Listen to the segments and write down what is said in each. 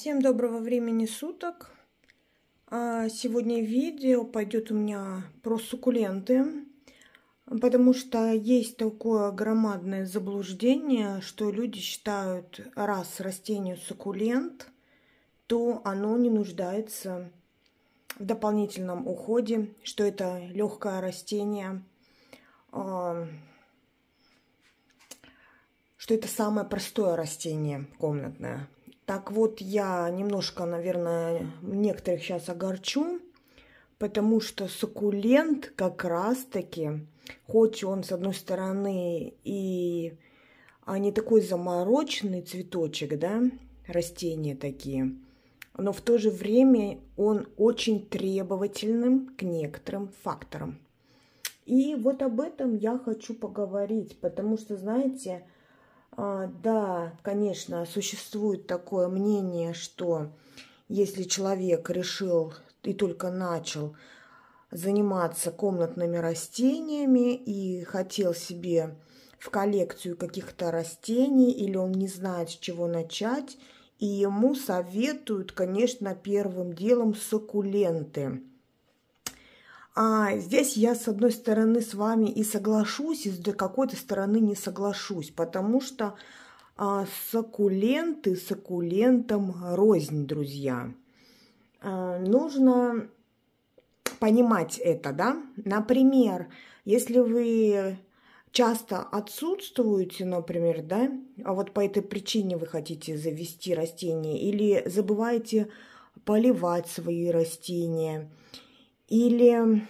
Всем доброго времени суток! А, сегодня видео пойдет у меня про суккуленты, потому что есть такое громадное заблуждение, что люди считают, раз растение суккулент, то оно не нуждается в дополнительном уходе, что это легкое растение, а, что это самое простое растение комнатное – так вот, я немножко, наверное, некоторых сейчас огорчу, потому что суккулент как раз-таки, хоть он, с одной стороны, и а не такой замороченный цветочек, да, растения такие, но в то же время он очень требовательным к некоторым факторам. И вот об этом я хочу поговорить, потому что, знаете, а, да, конечно, существует такое мнение, что если человек решил и только начал заниматься комнатными растениями и хотел себе в коллекцию каких-то растений, или он не знает, с чего начать, и ему советуют, конечно, первым делом суккуленты. А, здесь я, с одной стороны, с вами и соглашусь, и с какой-то стороны не соглашусь, потому что а, суккуленты суккулентом рознь, друзья. А, нужно понимать это, да? Например, если вы часто отсутствуете, например, да, а вот по этой причине вы хотите завести растение или забываете поливать свои растения – или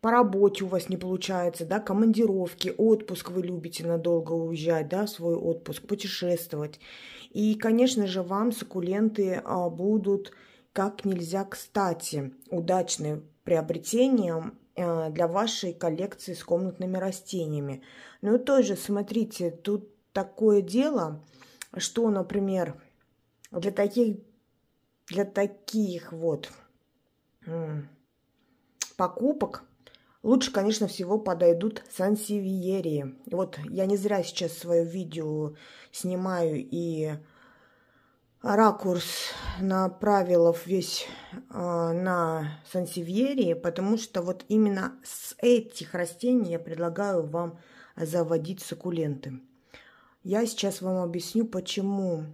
по работе у вас не получается, да, командировки, отпуск вы любите надолго уезжать, да, в свой отпуск, путешествовать. И, конечно же, вам суккуленты а, будут как нельзя кстати удачным приобретением а, для вашей коллекции с комнатными растениями. Ну, тоже, смотрите, тут такое дело, что, например, для таких, для таких вот покупок лучше, конечно, всего подойдут сансевьерии. Вот я не зря сейчас свое видео снимаю и ракурс направила весь э, на сансевьерии, потому что вот именно с этих растений я предлагаю вам заводить суккуленты. Я сейчас вам объясню, почему.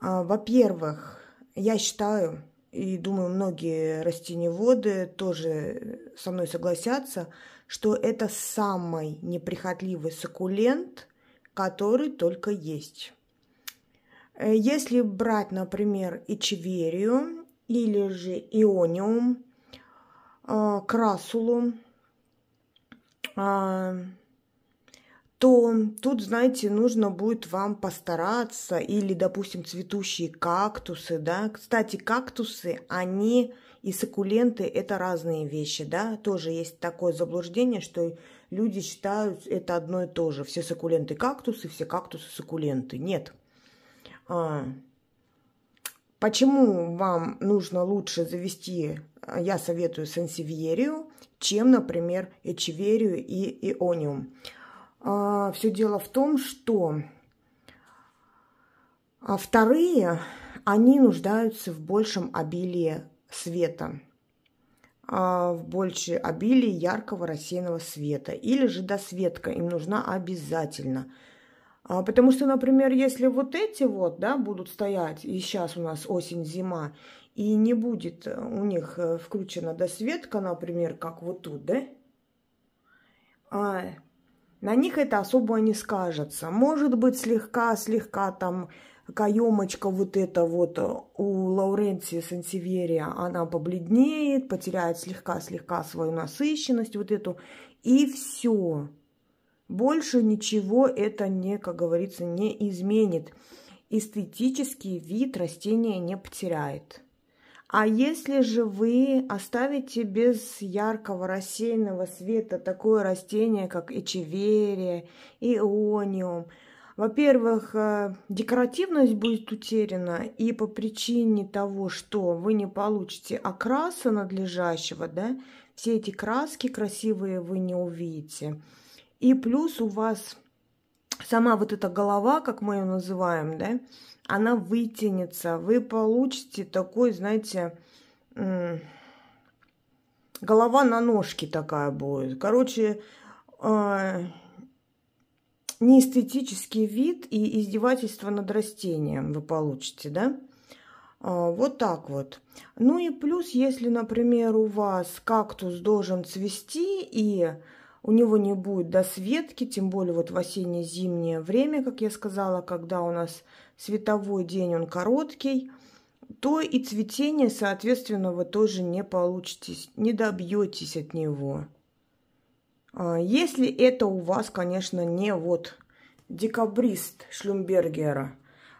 А, во-первых, я считаю, и думаю, многие растениеводы тоже со мной согласятся, что это самый неприхотливый суккулент, который только есть. Э, если брать, например, эчеверию или же иониум, э, красулу, э, то тут, знаете, нужно будет вам постараться или, допустим, цветущие кактусы, да. Кстати, кактусы, они и суккуленты – это разные вещи, да. Тоже есть такое заблуждение, что люди считают это одно и то же. Все суккуленты – кактусы, все кактусы – суккуленты. Нет. А, почему вам нужно лучше завести, а, я советую сенсивьерию, чем, например, эчеверию и иониум? А, все дело в том, что а, вторые, они нуждаются в большем обилии света, а, в большей обилии яркого рассеянного света. Или же досветка им нужна обязательно. потому что, например, если вот эти вот, да, будут стоять, и сейчас у нас осень-зима, и не будет э, у них э, включена досветка, например, как вот тут, да, на них это особо не скажется. Может быть, слегка-слегка там каемочка вот эта вот э, у Лауренции Сансиверия, она побледнеет, потеряет слегка-слегка свою насыщенность вот эту, и все. Больше ничего это не, как говорится, не изменит. Эстетический вид растения не потеряет. А если же вы оставите без яркого рассеянного света такое растение, как эчеверия, иониум, во-первых, э, декоративность будет утеряна, и по причине того, что вы не получите окраса надлежащего, да, все эти краски красивые вы не увидите. И плюс у вас сама вот эта голова, как мы ее называем, да, она вытянется, вы получите такой, знаете, голова на ножке такая будет. Короче, э, неэстетический вид и издевательство над растением вы получите, да? Э, вот так вот. Ну и плюс, если, например, у вас кактус должен цвести и у него не будет досветки, тем более вот в осенне-зимнее время, как я сказала, когда у нас световой день, он короткий, то и цветение, соответственно, вы тоже не получитесь, не добьетесь от него. А, если это у вас, конечно, не вот декабрист Шлюмбергера,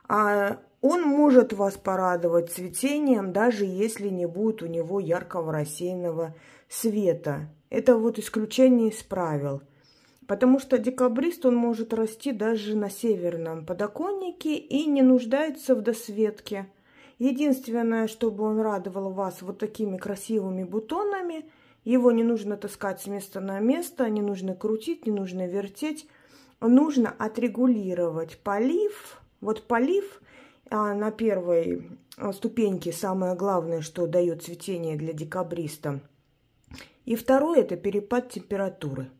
а он может вас порадовать цветением, даже если не будет у него яркого рассеянного света. Это вот исключение из правил. Потому что декабрист, он может расти даже на северном подоконнике и не нуждается в досветке. Единственное, чтобы он радовал вас вот такими красивыми бутонами, его не нужно таскать с места на место, не нужно крутить, не нужно вертеть. Нужно отрегулировать полив. Вот полив а на первой э, ступеньке самое главное, что дает цветение для декабриста – и второе – это перепад температуры.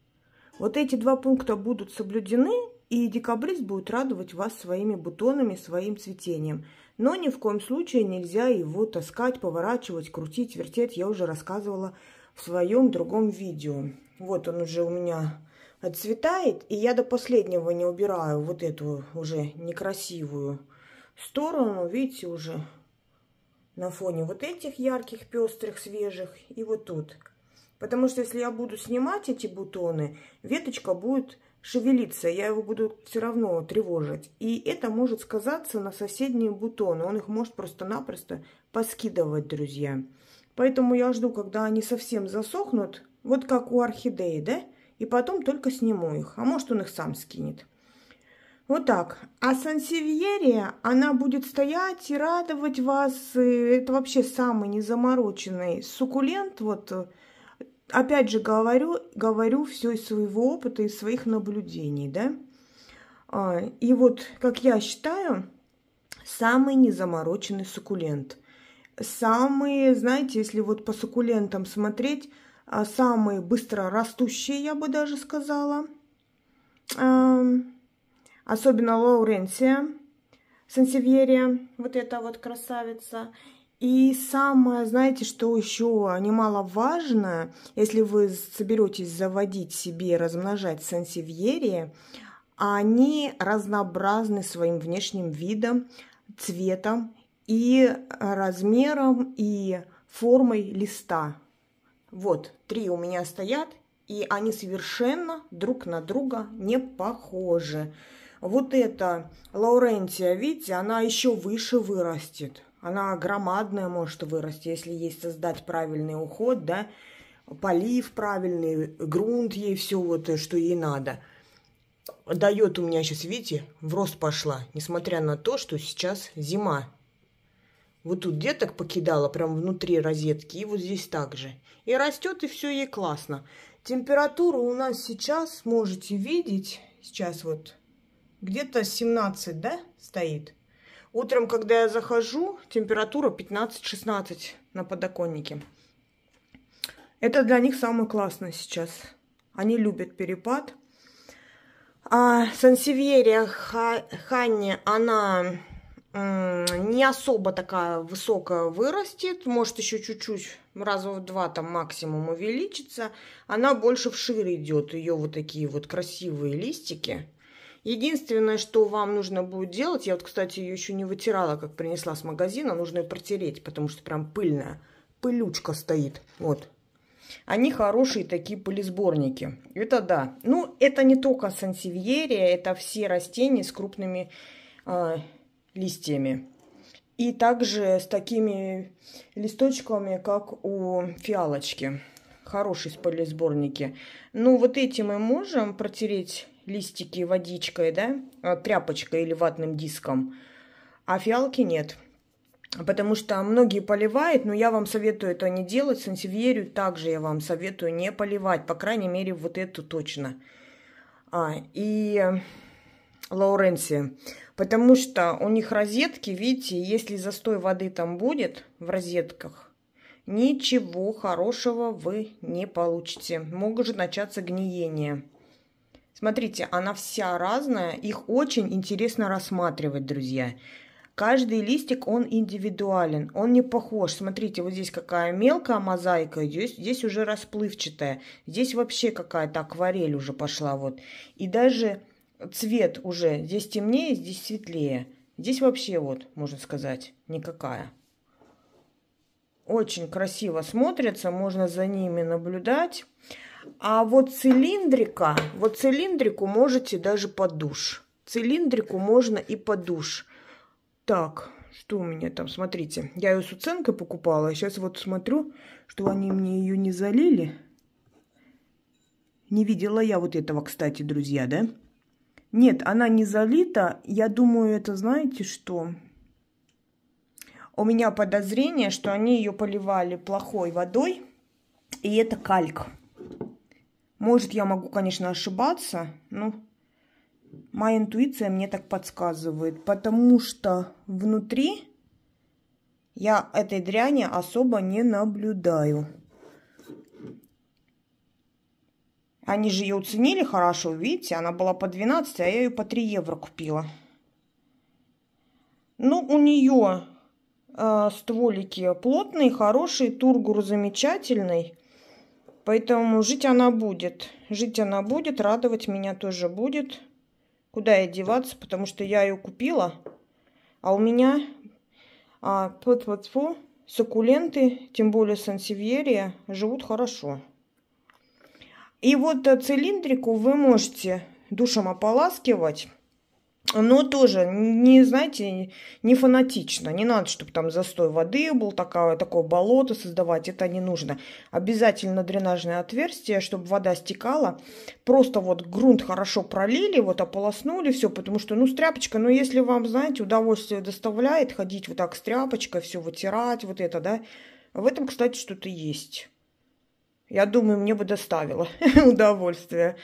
Вот эти два пункта будут соблюдены, и декабрист будет радовать вас своими бутонами, своим цветением. Но ни в коем случае нельзя его таскать, поворачивать, крутить, вертеть. Я уже рассказывала в своем другом видео. Вот он уже у меня отцветает, и я до последнего не убираю вот эту уже некрасивую сторону. Видите, уже на фоне вот этих ярких, пестрых, свежих, и вот тут – Потому что если я буду снимать эти бутоны, веточка будет шевелиться, я его буду все равно тревожить. И это может сказаться на соседние бутоны. Он их может просто-напросто поскидывать, друзья. Поэтому я жду, когда они совсем засохнут, вот как у орхидеи, да? И потом только сниму их. А может, он их сам скинет. Вот так. А сансевьерия, она будет стоять и радовать вас. Это вообще самый незамороченный суккулент, вот, опять же говорю, говорю все из своего опыта, из своих наблюдений, да. А, и вот, как я считаю, самый незамороченный суккулент. Самые, знаете, если вот по суккулентам смотреть, а, самые быстро растущие, я бы даже сказала. Особенно Лауренсия, Сансевьерия, вот эта вот красавица. И самое, знаете, что еще немаловажно, если вы соберетесь заводить себе, размножать сансивьерии, они разнообразны своим внешним видом, цветом и размером и формой листа. Вот, три у меня стоят, и они совершенно друг на друга не похожи. Вот эта Лаурентия, видите, она еще выше вырастет. Она громадная может вырасти, если есть создать правильный уход, да, полив правильный, грунт ей все вот, э, что ей надо. Дает у меня сейчас, видите, в рост пошла, несмотря на то, что сейчас зима. Вот тут деток покидала прям внутри розетки, и вот здесь также. И растет, и все ей классно. Температура у нас сейчас, можете видеть, сейчас вот где-то 17, да, стоит? Утром, когда я захожу, температура 15-16 на подоконнике. Это для них самое классное сейчас. Они любят перепад. А Сансевьерия Ханни, она не особо такая высокая вырастет, может еще чуть-чуть, раза в два там максимум увеличится. Она больше вшире идет, ее вот такие вот красивые листики. Единственное, что вам нужно будет делать, я вот, кстати, ее еще не вытирала, как принесла с магазина, нужно ее протереть, потому что прям пыльная, пылючка стоит, вот. Они хорошие такие пылесборники, это да. Ну, это не только сансевьерия, это все растения с крупными э, листьями. И также с такими листочками, как у фиалочки. Хорошие спалисборники. Ну, вот эти мы можем протереть листики водичкой, да, а, тряпочкой или ватным диском, а фиалки нет. Потому что многие поливают, но я вам советую это не делать. Сансевьерию также я вам советую не поливать, по крайней мере, вот эту точно. А, и Лауренсия. Потому что у них розетки, видите, если застой воды там будет в розетках, ничего хорошего вы не получите. Может начаться гниение. Смотрите, она вся разная, их очень интересно рассматривать, друзья. Каждый листик, он индивидуален, он не похож. Смотрите, вот здесь какая мелкая мозаика, здесь, здесь уже расплывчатая. Здесь вообще какая-то акварель уже пошла вот. И даже цвет уже здесь темнее, здесь светлее. Здесь вообще вот, можно сказать, никакая. Очень красиво смотрится, можно за ними наблюдать. А вот цилиндрика, вот цилиндрику можете даже под душ. Цилиндрику можно и под душ. Так, что у меня там, смотрите. Я ее с уценкой покупала, сейчас а вот смотрю, что они мне ее не залили. Не видела я вот этого, кстати, друзья, да? Нет, она не залита. Я думаю, это знаете что? У меня подозрение, что они ее поливали плохой водой, и это кальк. Может, я могу, конечно, ошибаться, но моя интуиция мне так подсказывает, потому что внутри я этой дряни особо не наблюдаю. Они же ее уценили хорошо, видите, она была по 12, а я ее по 3 евро купила. Ну, у нее э, стволики плотные, хорошие, тургур замечательный. Поэтому жить она будет. Жить она будет, радовать меня тоже будет. Куда я деваться, потому что я ее купила. А у меня а, под вот фу, суккуленты, тем более сансивьерия живут хорошо. И вот э, цилиндрику вы можете душем ополаскивать но ну, тоже, не, знаете, не фанатично. Не надо, чтобы там застой воды был, такое, такое болото создавать. Это не нужно. Обязательно дренажное отверстие, чтобы вода стекала. Просто вот грунт хорошо пролили, вот ополоснули все, потому что, ну, стряпочка тряпочкой, ну, если вам, знаете, удовольствие доставляет ходить вот так с тряпочкой, все вытирать, вот это, да. В этом, кстати, что-то есть. Я думаю, мне бы доставило удовольствие.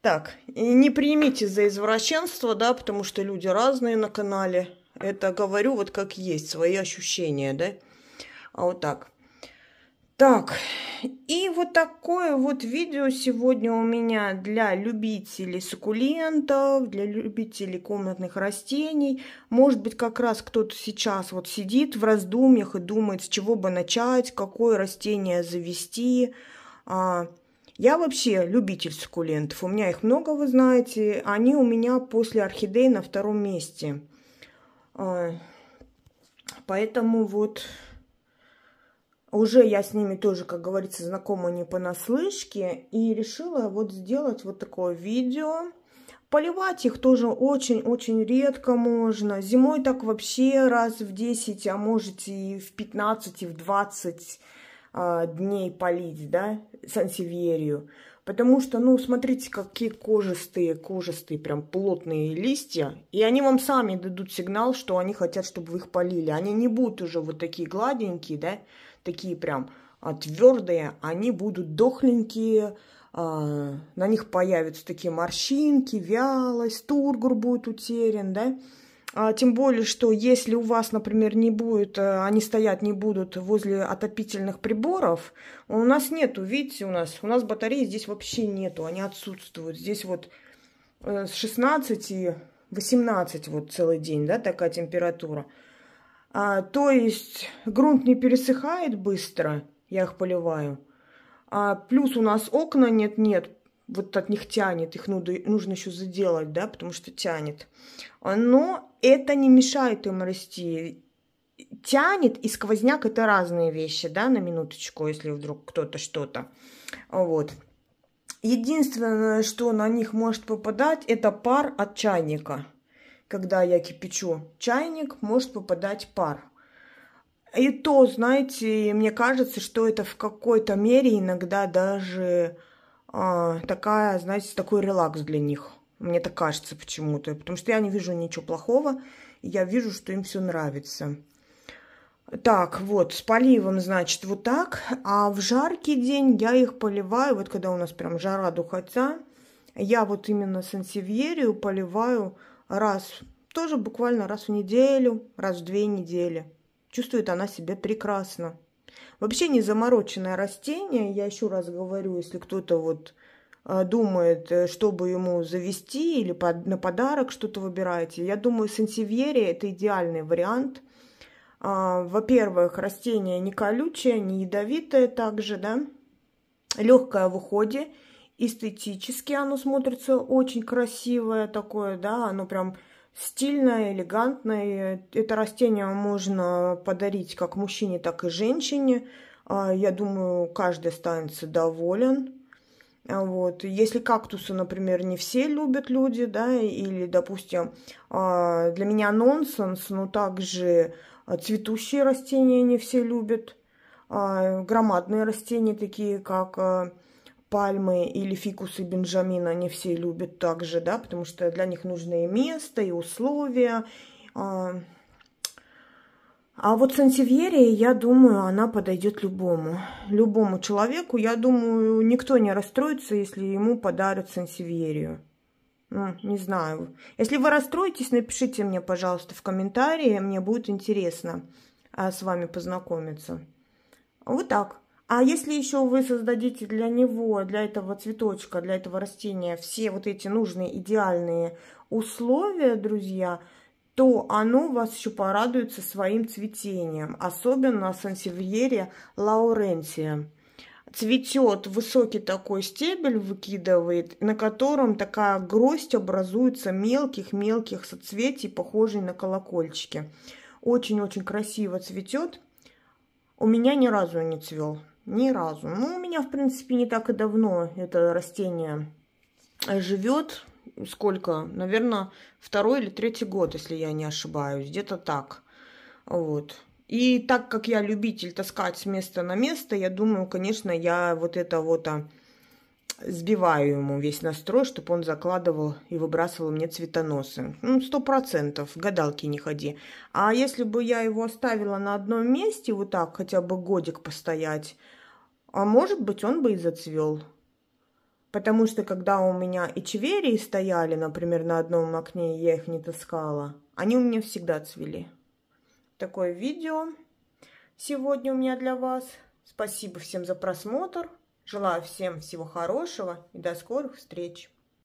так, не примите за извращенство, да, потому что люди разные на канале. Это говорю вот как есть, свои ощущения, да. А вот так. Так, и вот такое вот видео сегодня у меня для любителей суккулентов, для любителей комнатных растений. Может быть, как раз кто-то сейчас вот сидит в раздумьях и думает, с чего бы начать, какое растение завести. А, я вообще любитель суккулентов, у меня их много, вы знаете. Они у меня после орхидей на втором месте. А, поэтому вот уже я с ними тоже, как говорится, знакома не понаслышке. И решила вот сделать вот такое видео. Поливать их тоже очень-очень редко можно. Зимой так вообще раз в 10, а может и в 15, и в 20 э, а, дней полить, да, сансевьерию. Потому что, ну, смотрите, какие кожистые, кожистые, прям плотные листья. И они вам сами дадут сигнал, что они хотят, чтобы вы их полили. Они не будут уже вот такие гладенькие, да такие прям а, твердые, они будут дохленькие, а, на них появятся такие морщинки, вялость, тургор будет утерян, да. А, тем более, что если у вас, например, не будет, э, они стоят, не будут возле отопительных приборов, у нас нету, видите, у нас, у нас батареи здесь вообще нету, они отсутствуют. Здесь вот э, с 16 18 вот целый день, да, такая температура. А, то есть грунт не пересыхает быстро, я их поливаю. А плюс у нас окна нет-нет, вот от них тянет, их нужно, нужно еще заделать, да, потому что тянет. Но это не мешает им расти. Тянет и сквозняк это разные вещи, да, на минуточку, если вдруг кто-то что-то. Вот. Единственное, что на них может попадать, это пар от чайника когда я кипячу чайник, может попадать пар. И то, знаете, мне кажется, что это в какой-то мере иногда даже а, такая, знаете, такой релакс для них. Мне так кажется почему-то, потому что я не вижу ничего плохого, я вижу, что им все нравится. Так, вот, с поливом, значит, вот так. А в жаркий день я их поливаю, вот когда у нас прям жара, духота, я вот именно сансевьерию поливаю раз, тоже буквально раз в неделю, раз в две недели. Чувствует она себя прекрасно. Вообще не замороченное растение, я еще раз говорю, если кто-то вот э, думает, э, чтобы ему завести или под, на подарок что-то выбираете. Я думаю, сансевьерия – это идеальный вариант. А, во-первых, растение не колючее, не ядовитое также, да, легкое в уходе – эстетически оно смотрится очень красивое такое, да, оно прям стильное, элегантное. Это растение можно подарить как мужчине, так и женщине. А, я думаю, каждый останется доволен. А, вот. Если кактусы, например, не все любят люди, да, или, допустим, а, для меня нонсенс, но также цветущие растения не все любят. Громадные растения, такие как пальмы или фикусы Бенджамина они все любят также, да, потому что для них нужно и место, и условия. А, а вот сансевьерия, я думаю, она подойдет любому. Любому человеку, я думаю, никто не расстроится, если ему подарят сансевьерию. Ну, не знаю. Если вы расстроитесь, напишите мне, пожалуйста, в комментарии. Мне будет интересно а, с вами познакомиться. Вот так. А если еще вы создадите для него, для этого цветочка, для этого растения все вот эти нужные идеальные условия, друзья, то оно вас еще порадуется своим цветением, особенно сансевьере лаурентия. Цветет высокий такой стебель, выкидывает, на котором такая гроздь образуется мелких-мелких соцветий, похожей на колокольчики. Очень-очень красиво цветет. У меня ни разу не цвел. Ни разу. Ну, у меня, в принципе, не так и давно это растение живет. Сколько? Наверное, второй или третий год, если я не ошибаюсь. Где-то так. Вот. И так как я любитель таскать с места на место, я думаю, конечно, я вот это вот... А, сбиваю ему весь настрой, чтобы он закладывал и выбрасывал мне цветоносы. Ну, сто процентов, гадалки не ходи. А если бы я его оставила на одном месте, вот так, хотя бы годик постоять, а может быть, он бы и зацвел. Потому что, когда у меня эчеверии стояли, например, на одном окне, я их не таскала, они у меня всегда цвели. Такое видео сегодня у меня для вас. Спасибо всем за просмотр. Желаю всем всего хорошего и до скорых встреч!